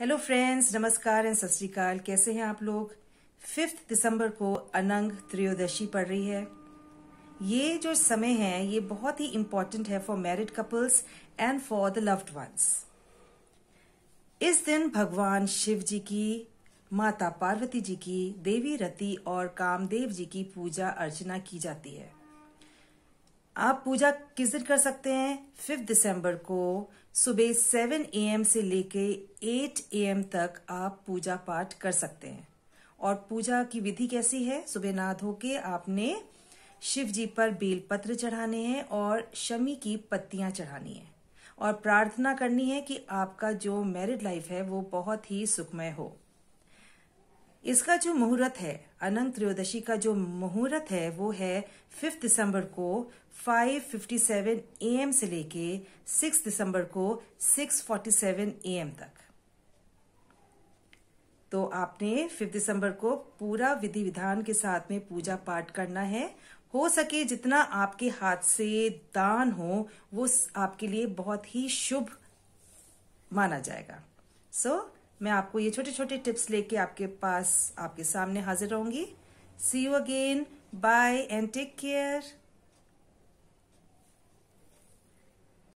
hello friends नमस्कार and सत कैसे हैं आप लोग फिफ्थ दिसंबर को अनंग त्रयोदशी पड़ रही है ये जो समय है ये बहुत ही इम्पोर्टेंट है for married couples and for the loved ones इस दिन भगवान शिव जी की माता पार्वती जी की देवी रति और कामदेव जी की पूजा अर्चना की जाती है आप पूजा किस दिन कर सकते हैं फिफ्थ दिसंबर को सुबह सेवन ए एम से लेके एट ए एम तक आप पूजा पाठ कर सकते हैं और पूजा की विधि कैसी है सुबह नहा धो के आपने शिव जी पर बेलपत्र चढ़ाने हैं और शमी की पत्तियां चढ़ानी है और प्रार्थना करनी है कि आपका जो मैरिड लाइफ है वो बहुत ही सुखमय हो इसका जो मुहूर्त है अनंत त्रयोदशी का जो मुहूर्त है वो है फिफ्थ दिसंबर को 5:57 एएम से लेके 6 दिसंबर को 6:47 एएम तक तो आपने फिफ्थ दिसंबर को पूरा विधि विधान के साथ में पूजा पाठ करना है हो सके जितना आपके हाथ से दान हो वो आपके लिए बहुत ही शुभ माना जाएगा सो so, मैं आपको ये छोटे छोटे टिप्स लेके आपके पास आपके सामने हाजिर रहूंगी see you again bye and take care